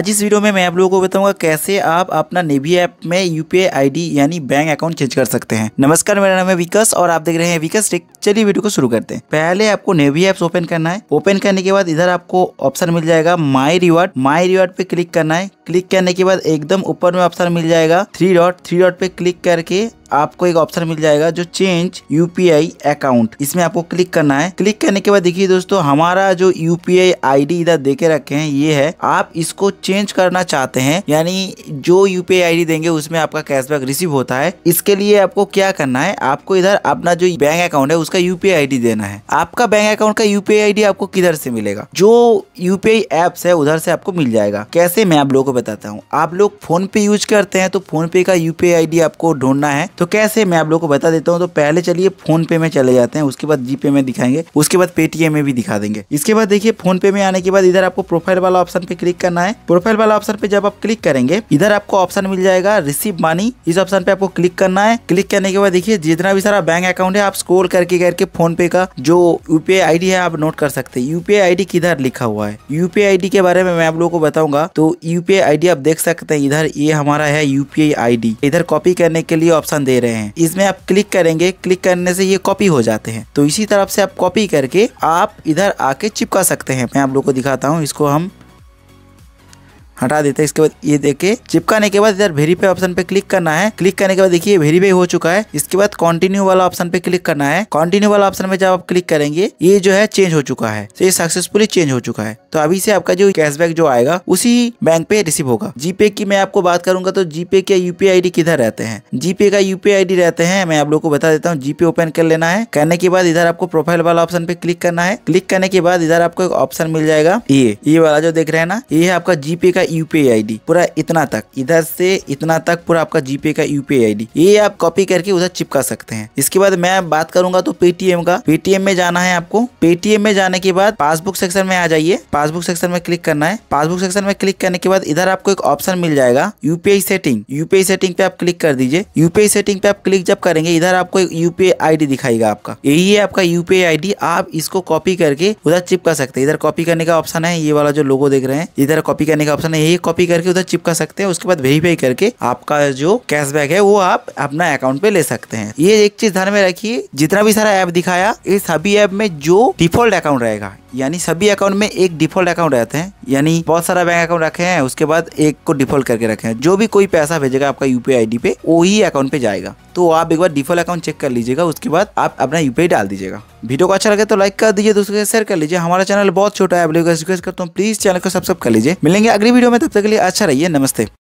आज इस वीडियो में मैं आप लोगों को बताऊंगा कैसे आप अपना नेवी ऐप में यूपीआई आईडी यानी बैंक अकाउंट चेंज कर सकते हैं नमस्कार मेरा नाम है विकास और आप देख रहे हैं विकास टेक चलिए वीडियो को शुरू करते हैं पहले आपको नेवी ऐप ओपन करना है ओपन करने के बाद इधर आपको ऑप्शन मिल जाएगा माई रिवार्ड माई रिवार्ड पे क्लिक करना है क्लिक करने के बाद एकदम ऊपर में ऑप्शन मिल जाएगा थ्री डॉट थ्री डॉट पे क्लिक करके आपको एक ऑप्शन मिल जाएगा जो चेंज यूपीआई अकाउंट इसमें आपको क्लिक करना है क्लिक करने के बाद देखिए दोस्तों हमारा जो यूपीआई आईडी इधर देके रखे हैं ये है आप इसको चेंज करना चाहते हैं यानी जो यूपीआई आईडी देंगे उसमें आपका कैशबैक रिसीव होता है इसके लिए आपको क्या करना है आपको इधर अपना जो बैंक अकाउंट है उसका यूपीआई आईडी देना है आपका बैंक अकाउंट का यूपीआई आईडी आपको किधर से मिलेगा जो यूपीआई एप्स है उधर से आपको मिल जाएगा कैसे मैं आप लोगों को बताता हूँ आप लोग फोन पे यूज करते हैं तो फोन पे का यूपीआई आईडी आपको ढूंढना है तो कैसे मैं आप लोगों को बता देता हूँ तो पहले चलिए फोन पे में चले जाते हैं उसके बाद जीपे में दिखाएंगे उसके बाद पेटीएम में भी दिखा देंगे इसके बाद देखिए फोन पे में आने के बाद इधर आपको प्रोफाइल वाला ऑप्शन पे क्लिक करना है प्रोफाइल वाला ऑप्शन पे जब आप क्लिक करेंगे इधर आपको ऑप्शन मिल जाएगा रिसीव मनी इस ऑप्शन पे आपको क्लिक करना है क्लिक करने के बाद देखिए जितना भी सारा बैंक अकाउंट है आप स्कोर करके करके फोन पे का जो यूपीआई आईडी है आप नोट कर सकते हैं यूपीआई आईडी किधर लिखा हुआ है यूपीआई आईडी के बारे में मैं आप लोगों को बताऊंगा तो यूपीआई आईडी आप देख सकते हैं इधर ये हमारा है यूपीआई आईडी इधर कॉपी करने के लिए ऑप्शन दे रहे हैं इसमें आप क्लिक करेंगे क्लिक करने से ये कॉपी हो जाते हैं तो इसी तरफ से आप कॉपी करके आप इधर आके चिपका सकते हैं मैं आप लोग को दिखाता हूँ इसको हम हटा देते हैं इसके बाद ये देखे चिपकाने के बाद इधर वेरीफाई ऑप्शन पे क्लिक करना है क्लिक करने के बाद देखिए वेरीफाई हो चुका है इसके बाद कंटिन्यू वाला ऑप्शन पे क्लिक करना है कंटिन्यू वाला ऑप्शन में जब आप क्लिक करेंगे ये जो है चेंज हो चुका है तो ये सक्सेसफुली चेंज हो चुका है तो अभी से आपका जो कैशबैक जो आएगा उसी बैंक पे रिसीव होगा जीपे की मैं आपको बात करूंगा तो जीपे के यूपीआई किधर रहते हैं जीपे का यूपीआई रहते हैं मैं आप लोग को बता देता हूँ जीपे ओपन कर लेना है करने के बाद इधर आपको प्रोफाइल वाला ऑप्शन पे क्लिक करना है क्लिक करने के बाद इधर आपको एक ऑप्शन मिल जाएगा ये ये वाला जो देख रहे हैं ना ये है आपका जीपे का यूपीआई आईडी पूरा इतना तक इधर से इतना तक पूरा आपका जीपे का यूपीआई आईडी ये आप कॉपी करके उधर चिपका सकते हैं इसके बाद मैं बात करूंगा तो पेटीएम का पेटीएम में जाना है आपको पेटीएम में जाने के बाद पासबुक सेक्शन में आ जाइए पासबुक सेक्शन में क्लिक करना है पासबुक सेक्शन में क्लिक करने के बाद इधर आपको एक ऑप्शन मिल जाएगा यूपीआई सेटिंग यूपीआई सेटिंग पे आप क्लिक कर दीजिए यूपीआई सेटिंग पे आप क्लिक जब करेंगे इधर आपको यूपीआई आईडी दिखाएगा आपका यही है आपका यूपीआई आईडी आप इसको कॉपी करके उधर चिपका सकते हैं इधर कॉपी करने का ऑप्शन है ये वाला जो लोगो देख रहे हैं इधर कॉपी करने का ऑप्शन है ये कॉपी करके उधर चिपका सकते हैं उसके बाद वेरीफाई करके आपका जो कैशबैक है वो आप अपना अकाउंट पे ले सकते हैं ये एक चीज ध्यान में रखिए जितना भी सारा ऐप दिखाया ये सभी ऐप में जो डिफॉल्ट अकाउंट रहेगा यानी सभी अकाउंट में एक डिफॉल्ट अकाउंट रहते हैं यानी बहुत सारा बैंक अकाउंट रखे हैं उसके बाद एक को डिफॉल्ट करके रखे हैं जो भी कोई पैसा भेजेगा आपका यूपीआई आईडी पे वही अकाउंट पे जाएगा तो आप एक बार डिफॉल्ट अकाउंट चेक कर लीजिएगा उसके बाद आप अपना यूपीआई डाल दीजिएगा वीडियो को अच्छा लगे तो लाइक कर दीजिए दोस्तों शेयर कर लीजिए हमारा चैनल बहुत छोटा है आप रिक्वेस्ट करता हूँ प्लीज चैनल को सब्सक्राइब कर लीजिए मिलेंगे अगली वीडियो में तब तक के लिए अच्छा रहिए नमस्ते